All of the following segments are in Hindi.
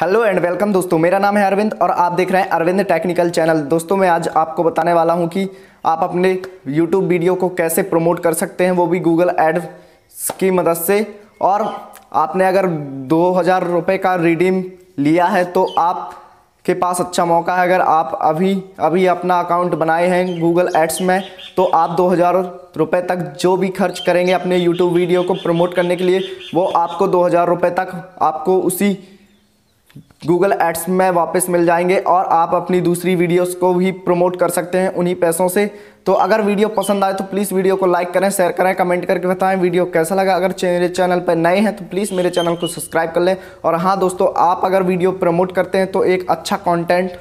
हेलो एंड वेलकम दोस्तों मेरा नाम है अरविंद और आप देख रहे हैं अरविंद टेक्निकल चैनल दोस्तों मैं आज आपको बताने वाला हूं कि आप अपने यूट्यूब वीडियो को कैसे प्रमोट कर सकते हैं वो भी गूगल एड्स की मदद से और आपने अगर दो हज़ार रुपये का रिडीम लिया है तो आप के पास अच्छा मौका है अगर आप अभी अभी अपना अकाउंट बनाए हैं गूगल एड्स में तो आप दो हज़ार रुपये तक जो भी खर्च करेंगे अपने यूट्यूब वीडियो को प्रमोट करने के लिए वो आपको दो हज़ार रुपये तक आपको उसी गूगल एड्स में वापस मिल जाएंगे और आप अपनी दूसरी वीडियोस को भी प्रमोट कर सकते हैं उन्हीं पैसों से तो अगर वीडियो पसंद आए तो प्लीज़ वीडियो को लाइक करें शेयर करें कमेंट करके बताएं वीडियो कैसा लगा अगर मेरे चैनल पर नए हैं तो प्लीज़ मेरे चैनल को सब्सक्राइब कर लें और हाँ दोस्तों आप अगर वीडियो प्रमोट करते हैं तो एक अच्छा कॉन्टेंट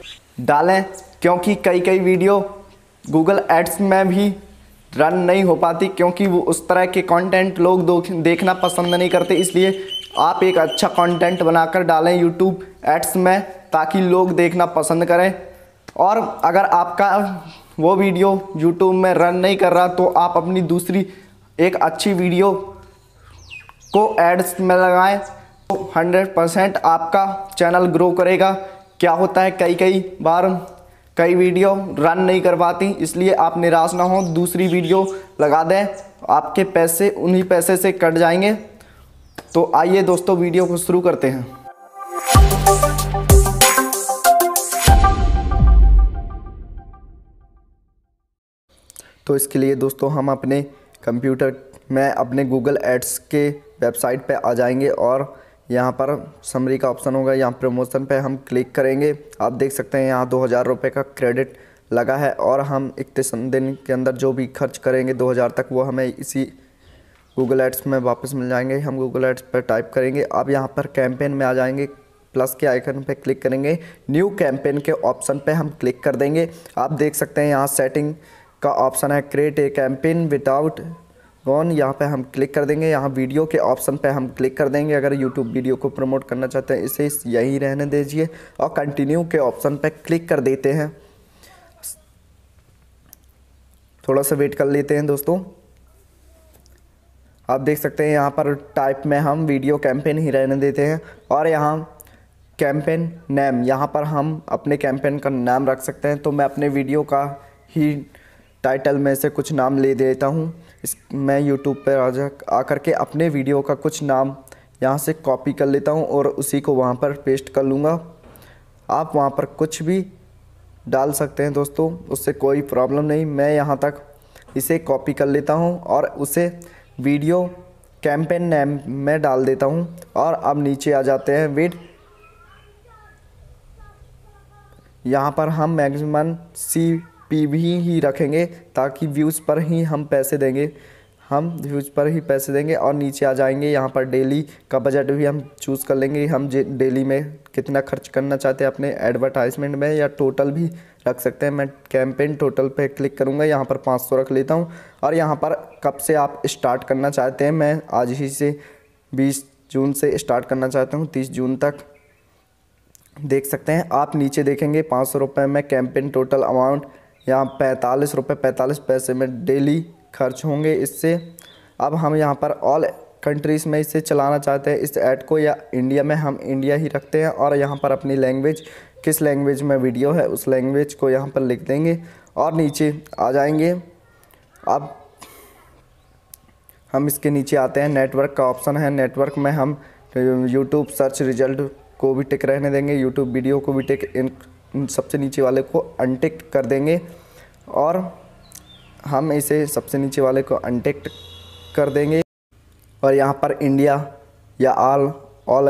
डालें क्योंकि कई कई वीडियो गूगल एड्स में भी रन नहीं हो पाती क्योंकि वो उस तरह के कंटेंट लोग देखना पसंद नहीं करते इसलिए आप एक अच्छा कंटेंट बनाकर डालें यूट्यूब एड्स में ताकि लोग देखना पसंद करें और अगर आपका वो वीडियो यूट्यूब में रन नहीं कर रहा तो आप अपनी दूसरी एक अच्छी वीडियो को एड्स में लगाएं तो 100 परसेंट आपका चैनल ग्रो करेगा क्या होता है कई कई बार कई वीडियो रन नहीं करवाती इसलिए आप निराश ना हो दूसरी वीडियो लगा दें आपके पैसे उन्हीं पैसे से कट जाएंगे तो आइए दोस्तों वीडियो को शुरू करते हैं तो इसके लिए दोस्तों हम अपने कंप्यूटर में अपने गूगल एड्स के वेबसाइट पर आ जाएंगे और यहाँ पर समरी का ऑप्शन होगा यहाँ प्रमोशन पे हम क्लिक करेंगे आप देख सकते हैं यहाँ दो हज़ार रुपये का क्रेडिट लगा है और हम इकतीस दिन के अंदर जो भी खर्च करेंगे दो हज़ार तक वो हमें इसी गूगल एड्स में वापस मिल जाएंगे हम गूगल एड्स पर टाइप करेंगे आप यहाँ पर कैंपेन में आ जाएंगे प्लस के आइकन पर क्लिक करेंगे न्यू कैंपेन के ऑप्शन पर हम क्लिक कर देंगे आप देख सकते हैं यहाँ सेटिंग का ऑप्शन है create a campaign without gone यहाँ पे हम क्लिक कर देंगे यहाँ वीडियो के ऑप्शन पे हम क्लिक कर देंगे अगर यूट्यूब वीडियो को प्रमोट करना चाहते हैं इसे यही रहने दीजिए और कंटिन्यू के ऑप्शन पे क्लिक कर देते हैं थोड़ा सा वेट कर लेते हैं दोस्तों आप देख सकते हैं यहाँ पर टाइप में हम वीडियो कैंपेन ही रहने देते हैं और यहाँ कैंपेन नेम यहाँ पर हम अपने कैंपेन का नाम रख सकते हैं तो मैं अपने वीडियो का ही टाइटल में से कुछ नाम ले देता हूँ इस मैं यूट्यूब पर आ आकर के अपने वीडियो का कुछ नाम यहाँ से कॉपी कर लेता हूँ और उसी को वहाँ पर पेस्ट कर लूँगा आप वहाँ पर कुछ भी डाल सकते हैं दोस्तों उससे कोई प्रॉब्लम नहीं मैं यहाँ तक इसे कॉपी कर लेता हूँ और उसे वीडियो कैंपेन नेम में डाल देता हूँ और अब नीचे आ जाते हैं वीड यहाँ पर हम मैक्सिमम सी पी भी ही रखेंगे ताकि व्यूज़ पर ही हम पैसे देंगे हम व्यूज़ पर ही पैसे देंगे और नीचे आ जाएंगे यहाँ पर डेली का बजट भी हम चूज़ कर लेंगे हम डेली में कितना खर्च करना चाहते हैं अपने एडवर्टाइजमेंट में या टोटल भी रख सकते हैं मैं कैंपेन टोटल पे क्लिक करूँगा यहाँ पर 500 रख लेता हूँ और यहाँ पर कब से आप स्टार्ट करना चाहते हैं मैं आज ही से बीस जून से स्टार्ट करना चाहता हूँ तीस जून तक देख सकते हैं आप नीचे देखेंगे पाँच सौ में कैंपेन टोटल अमाउंट यहाँ पैंतालीस रुपये पैंतालीस पैसे में डेली खर्च होंगे इससे अब हम यहाँ पर ऑल कंट्रीज़ में इसे चलाना चाहते हैं इस ऐड को या इंडिया में हम इंडिया ही रखते हैं और यहाँ पर अपनी लैंग्वेज किस लैंग्वेज में वीडियो है उस लैंग्वेज को यहाँ पर लिख देंगे और नीचे आ जाएंगे अब हम इसके नीचे आते हैं नेटवर्क का ऑप्शन है नेटवर्क में हम यूट्यूब सर्च रिजल्ट को भी टिक रहने देंगे यूट्यूब वीडियो को भी टिक इन सबसे नीचे वाले को अनटेक्ट कर देंगे और हम इसे सबसे नीचे वाले को अनटेक्ट कर देंगे और यहाँ पर इंडिया या ऑल ऑल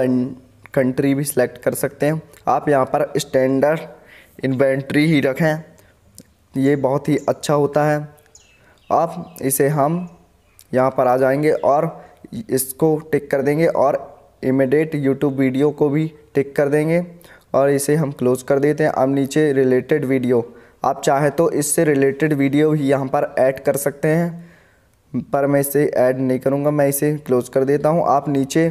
कंट्री भी सिलेक्ट कर सकते हैं आप यहाँ पर स्टैंडर्ड इन्वेंट्री ही रखें ये बहुत ही अच्छा होता है आप इसे हम यहाँ पर आ जाएंगे और इसको टिक कर देंगे और इमिडेट यूट्यूब वीडियो को भी टिक कर देंगे और इसे हम क्लोज़ कर देते हैं अब नीचे रिलेटेड वीडियो आप चाहे तो इससे रिलेटेड वीडियो भी यहाँ पर ऐड कर सकते हैं पर मैं इसे ऐड नहीं करूँगा मैं इसे क्लोज़ कर देता हूँ आप नीचे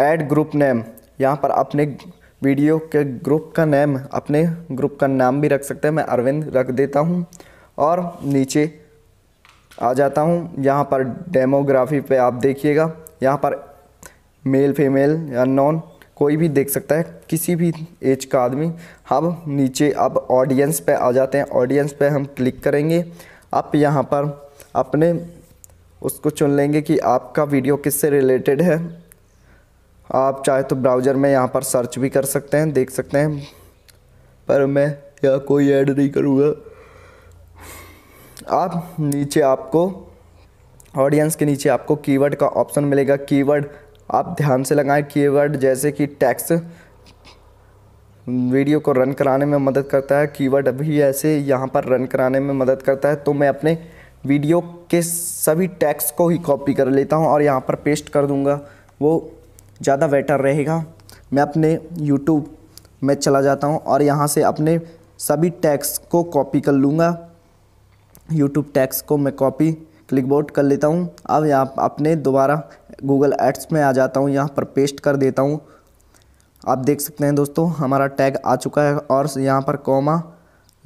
ऐड ग्रुप नेम यहाँ पर अपने वीडियो के ग्रुप का नेम अपने ग्रुप का नाम भी रख सकते हैं मैं अरविंद रख देता हूँ और नीचे आ जाता हूँ यहाँ पर डेमोग्राफी पे आप देखिएगा यहाँ पर मेल फीमेल या नॉन कोई भी देख सकता है किसी भी एज का आदमी हम नीचे अब ऑडियंस पे आ जाते हैं ऑडियंस पे हम क्लिक करेंगे आप यहाँ पर अपने उसको चुन लेंगे कि आपका वीडियो किससे रिलेटेड है आप चाहे तो ब्राउज़र में यहाँ पर सर्च भी कर सकते हैं देख सकते हैं पर मैं यह कोई ऐड नहीं करूँगा आप नीचे आपको ऑडियंस के नीचे आपको कीवर्ड का ऑप्शन मिलेगा कीवर्ड आप ध्यान से लगाएं कीवर्ड जैसे कि टैक्स वीडियो को रन कराने में मदद करता है कीवर्ड अभी ऐसे यहाँ पर रन कराने में मदद करता है तो मैं अपने वीडियो के सभी टैक्स को ही कॉपी कर लेता हूँ और यहाँ पर पेस्ट कर दूँगा वो ज़्यादा बेटर रहेगा मैं अपने यूट्यूब में चला जाता हूँ और यहाँ से अपने सभी टैक्स को कॉपी कर लूँगा यूट्यूब टैक्स को मैं कॉपी क्लिकबोर्ड कर लेता हूँ अब यहाँ अपने दोबारा गूगल एड्स में आ जाता हूँ यहाँ पर पेस्ट कर देता हूँ आप देख सकते हैं दोस्तों हमारा टैग आ चुका है और यहाँ पर कॉमा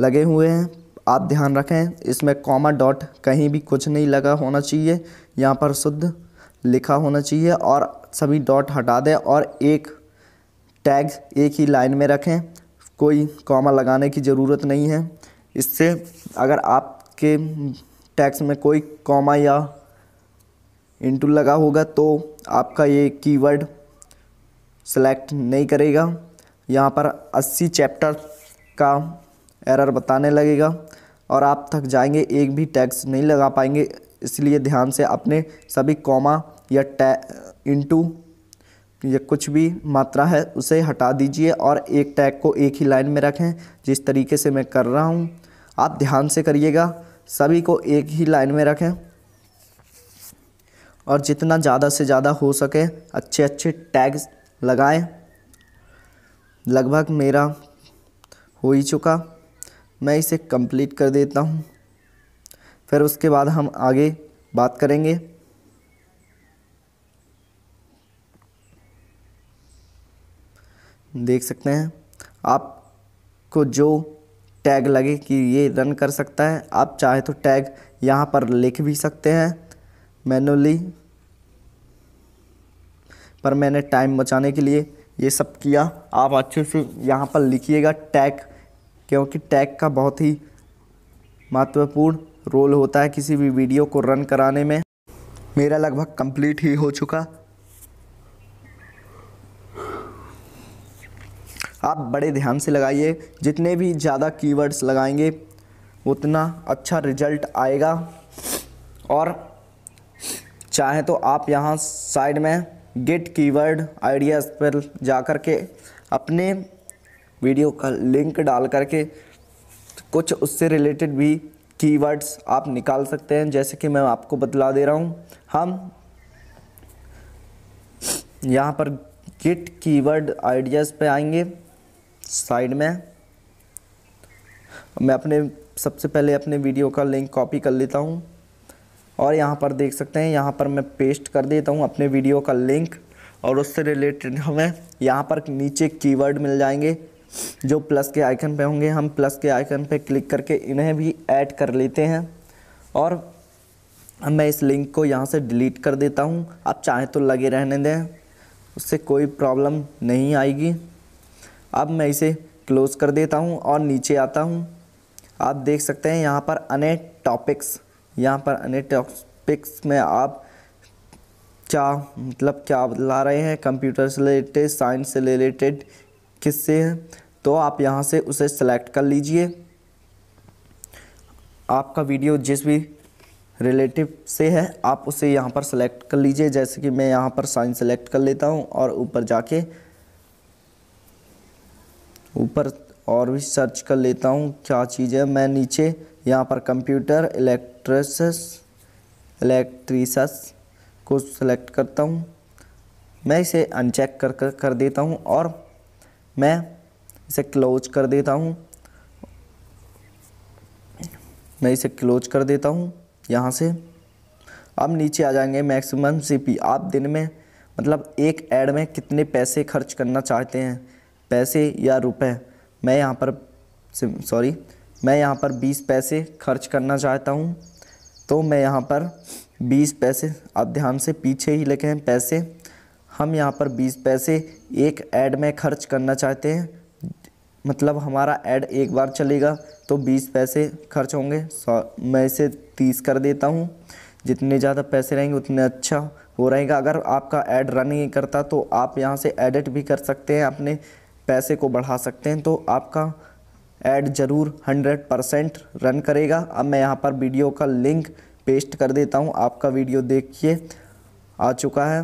लगे हुए हैं आप ध्यान रखें इसमें कॉमा डॉट कहीं भी कुछ नहीं लगा होना चाहिए यहाँ पर शुद्ध लिखा होना चाहिए और सभी डॉट हटा दें और एक टैग एक ही लाइन में रखें कोई कॉमा लगाने की ज़रूरत नहीं है इससे अगर आपके टैक्स में कोई कॉमा या इंटू लगा होगा तो आपका ये कीवर्ड सेलेक्ट नहीं करेगा यहाँ पर 80 चैप्टर का एरर बताने लगेगा और आप थक जाएंगे एक भी टैक्स नहीं लगा पाएंगे इसलिए ध्यान से अपने सभी कॉमा या टै इंटू या कुछ भी मात्रा है उसे हटा दीजिए और एक टैग को एक ही लाइन में रखें जिस तरीके से मैं कर रहा हूँ आप ध्यान से करिएगा सभी को एक ही लाइन में रखें और जितना ज़्यादा से ज़्यादा हो सके अच्छे अच्छे टैग्स लगाएं लगभग मेरा हो ही चुका मैं इसे कंप्लीट कर देता हूँ फिर उसके बाद हम आगे बात करेंगे देख सकते हैं आपको जो टैग लगे कि ये रन कर सकता है आप चाहे तो टैग यहाँ पर लिख भी सकते हैं मैनुअली पर मैंने टाइम बचाने के लिए ये सब किया आप अच्छे से यहाँ पर लिखिएगा टैग क्योंकि टैग का बहुत ही महत्वपूर्ण रोल होता है किसी भी वीडियो को रन कराने में मेरा लगभग कंप्लीट ही हो चुका आप बड़े ध्यान से लगाइए जितने भी ज़्यादा कीवर्ड्स लगाएंगे उतना अच्छा रिजल्ट आएगा और चाहे तो आप यहाँ साइड में गेट कीवर्ड आइडियाज़ पर जा कर के अपने वीडियो का लिंक डाल करके कुछ उससे रिलेटेड भी कीवर्ड्स आप निकाल सकते हैं जैसे कि मैं आपको बतला दे रहा हूँ हम यहाँ पर गेट कीवर्ड आइडियाज़ पे आएंगे साइड में मैं अपने सबसे पहले अपने वीडियो का लिंक कॉपी कर लेता हूँ और यहाँ पर देख सकते हैं यहाँ पर मैं पेस्ट कर देता हूँ अपने वीडियो का लिंक और उससे रिलेटेड हमें यहाँ पर नीचे कीवर्ड मिल जाएंगे जो प्लस के आइकन पे होंगे हम प्लस के आइकन पे क्लिक करके इन्हें भी ऐड कर लेते हैं और मैं इस लिंक को यहाँ से डिलीट कर देता हूँ आप चाहें तो लगे रहने दें उससे कोई प्रॉब्लम नहीं आएगी अब मैं इसे क्लोज़ कर देता हूँ और नीचे आता हूँ आप देख सकते हैं यहाँ पर अनेक टॉपिक्स यहाँ पर अन्य टॉपिक्स में आप क्या मतलब क्या ला रहे हैं कंप्यूटर से रिलेटेड साइंस से रिलेटेड किससे हैं तो आप यहाँ से उसे सेलेक्ट कर लीजिए आपका वीडियो जिस भी रिलेटिव से है आप उसे यहाँ पर सेलेक्ट कर लीजिए जैसे कि मैं यहाँ पर साइंस सेलेक्ट कर लेता हूँ और ऊपर जाके ऊपर और भी सर्च कर लेता हूँ क्या चीज़ है मैं नीचे यहाँ पर कंप्यूटर इलेक्ट्रिस इलेक्ट्रीसस को सिलेक्ट करता हूँ मैं इसे अनचेक कर कर कर देता हूँ और मैं इसे क्लोज कर देता हूँ मैं इसे क्लोज कर देता हूँ यहाँ से अब नीचे आ जाएंगे मैक्सिमम सीपी आप दिन में मतलब एक एड में कितने पैसे खर्च करना चाहते हैं पैसे या रुपए मैं यहाँ पर सॉरी मैं यहाँ पर बीस पैसे खर्च करना चाहता हूँ तो मैं यहाँ पर बीस पैसे आप ध्यान से पीछे ही लिखे हैं पैसे हम यहाँ पर बीस पैसे एक ऐड में खर्च करना चाहते हैं मतलब हमारा ऐड एक बार चलेगा तो बीस पैसे खर्च होंगे सौ मैं इसे तीस कर देता हूँ जितने ज़्यादा पैसे रहेंगे उतने अच्छा हो रहेगा अगर आपका ऐड रन नहीं करता तो आप यहाँ से एडिट भी कर सकते हैं अपने पैसे को बढ़ा सकते हैं तो आपका ऐड ज़रूर 100 परसेंट रन करेगा अब मैं यहाँ पर वीडियो का लिंक पेस्ट कर देता हूँ आपका वीडियो देखिए आ चुका है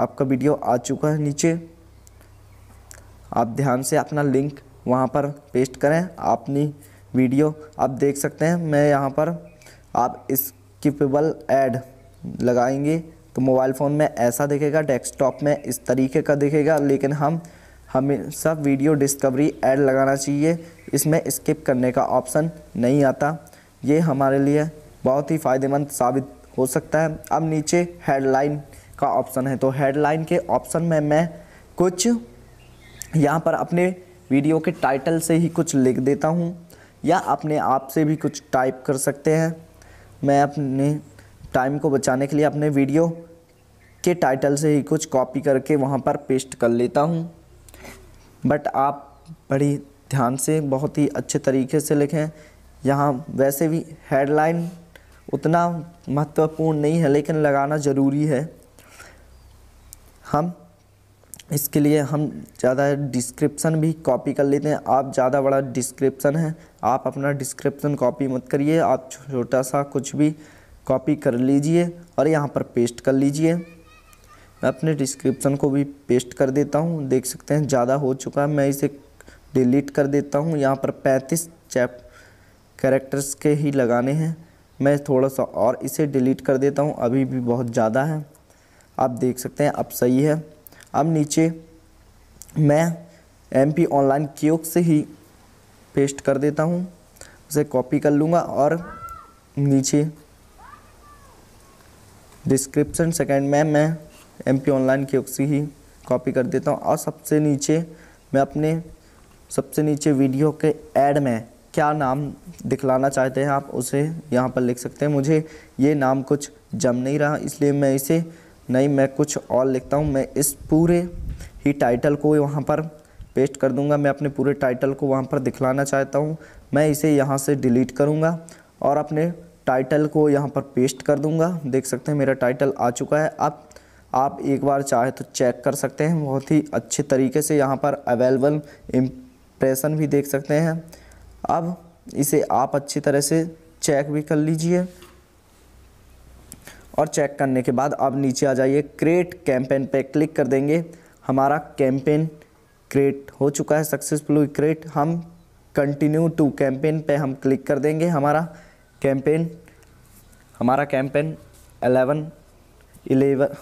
आपका वीडियो आ चुका है नीचे आप ध्यान से अपना लिंक वहाँ पर पेस्ट करें अपनी वीडियो आप देख सकते हैं मैं यहाँ पर आप स्किपेबल ऐड लगाएंगे तो मोबाइल फ़ोन में ऐसा दिखेगा डेस्कटॉप में इस तरीके का दिखेगा लेकिन हम हमें सब वीडियो डिस्कवरी ऐड लगाना चाहिए इसमें स्किप करने का ऑप्शन नहीं आता ये हमारे लिए बहुत ही फ़ायदेमंद साबित हो सकता है अब नीचे हेडलाइन का ऑप्शन है तो हेडलाइन के ऑप्शन में मैं कुछ यहाँ पर अपने वीडियो के टाइटल से ही कुछ लिख देता हूँ या अपने आप से भी कुछ टाइप कर सकते हैं मैं अपने टाइम को बचाने के लिए अपने वीडियो के टाइटल से ही कुछ कॉपी करके वहाँ पर पेस्ट कर लेता हूँ बट आप बड़ी ध्यान से बहुत ही अच्छे तरीके से लिखें यहाँ वैसे भी हेडलाइन उतना महत्वपूर्ण नहीं है लेकिन लगाना ज़रूरी है हम इसके लिए हम ज़्यादा डिस्क्रिप्शन भी कॉपी कर लेते हैं आप ज़्यादा बड़ा डिस्क्रिप्शन है आप अपना डिस्क्रिप्शन कॉपी मत करिए आप छोटा सा कुछ भी कॉपी कर लीजिए और यहाँ पर पेस्ट कर लीजिए मैं अपने डिस्क्रिप्सन को भी पेस्ट कर देता हूँ देख सकते हैं ज़्यादा हो चुका है मैं इसे डिलीट कर देता हूँ यहाँ पर पैंतीस चैप करेक्टर्स के ही लगाने हैं मैं थोड़ा सा और इसे डिलीट कर देता हूँ अभी भी बहुत ज़्यादा है आप देख सकते हैं अब सही है अब नीचे मैं एम पी ऑनलाइन क्योक से ही पेस्ट कर देता हूँ उसे कॉपी कर लूँगा और नीचे डिस्क्रिप्शन सेकंड में मैं एम पी ऑनलाइन की उसी ही कॉपी कर देता हूँ और सबसे नीचे मैं अपने सबसे नीचे वीडियो के ऐड में क्या नाम दिखलाना चाहते हैं आप उसे यहाँ पर लिख सकते हैं मुझे ये नाम कुछ जम नहीं रहा इसलिए मैं इसे नहीं मैं कुछ और लिखता हूँ मैं इस पूरे ही टाइटल को वहाँ पर पेस्ट कर दूँगा मैं अपने पूरे टाइटल को वहाँ पर दिखलाना चाहता हूँ मैं इसे यहाँ से डिलीट करूँगा और अपने टाइटल को यहाँ पर पेस्ट कर दूँगा देख सकते हैं मेरा टाइटल आ चुका है अब आप एक बार चाहे तो चेक कर सकते हैं बहुत ही अच्छे तरीके से यहाँ पर अवेलेबल इम्प्रेशन भी देख सकते हैं अब इसे आप अच्छी तरह से चेक भी कर लीजिए और चेक करने के बाद आप नीचे आ जाइए क्रिएट कैंपेन पे क्लिक कर देंगे हमारा कैंपेन क्रिएट हो चुका है सक्सेसफुल क्रिएट हम कंटिन्यू टू कैंपेन पे हम क्लिक कर देंगे हमारा कैंपेन हमारा कैंपेन एलेवन इलेवन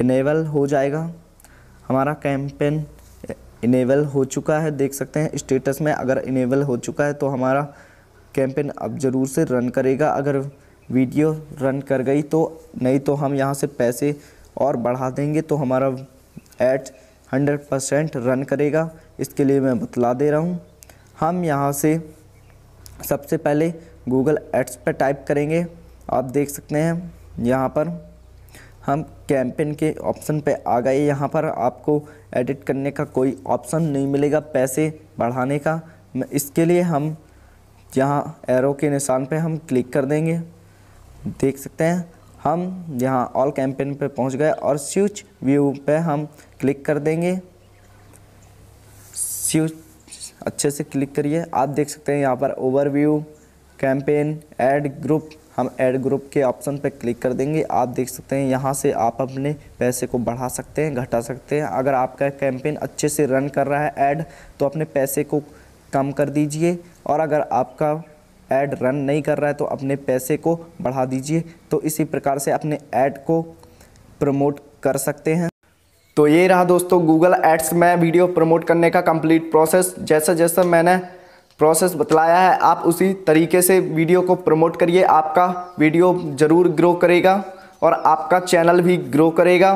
इनेबल हो जाएगा हमारा कैंपेन इनेबल हो चुका है देख सकते हैं स्टेटस में अगर इनेबल हो चुका है तो हमारा कैंपेन अब ज़रूर से रन करेगा अगर वीडियो रन कर गई तो नहीं तो हम यहाँ से पैसे और बढ़ा देंगे तो हमारा एट हंड्रेड परसेंट रन करेगा इसके लिए मैं बतला दे रहा हूँ हम यहाँ से सबसे पहले गूगल एड्स पर टाइप करेंगे आप देख सकते हैं यहाँ पर हम कैंपेन के ऑप्शन पे आ गए यहाँ पर आपको एडिट करने का कोई ऑप्शन नहीं मिलेगा पैसे बढ़ाने का इसके लिए हम यहाँ एरो के निशान पे हम क्लिक कर देंगे देख सकते हैं हम यहाँ ऑल कैंपेन पे पहुँच गए और स्विच व्यू पे हम क्लिक कर देंगे स्विच अच्छे से क्लिक करिए आप देख सकते हैं यहाँ पर ओवरव्यू कैंपेन एड ग्रुप हम ऐड ग्रुप के ऑप्शन पर क्लिक कर देंगे आप देख सकते हैं यहाँ से आप अपने पैसे को बढ़ा सकते हैं घटा सकते हैं अगर आपका कैंपेन अच्छे से रन कर रहा है ऐड तो अपने पैसे को कम कर दीजिए और अगर आपका ऐड रन नहीं कर रहा है तो अपने पैसे को बढ़ा दीजिए तो इसी प्रकार से अपने ऐड को प्रमोट कर सकते हैं तो ये रहा दोस्तों गूगल एड्स में वीडियो प्रमोट करने का कंप्लीट प्रोसेस जैसा जैसा मैंने प्रोसेस बतलाया है आप उसी तरीके से वीडियो को प्रमोट करिए आपका वीडियो ज़रूर ग्रो करेगा और आपका चैनल भी ग्रो करेगा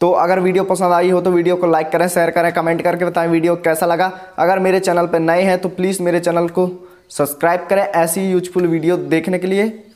तो अगर वीडियो पसंद आई हो तो वीडियो को लाइक करें शेयर करें कमेंट करके बताएं वीडियो कैसा लगा अगर मेरे चैनल पर नए हैं तो प्लीज़ मेरे चैनल को सब्सक्राइब करें ऐसी यूजफुल वीडियो देखने के लिए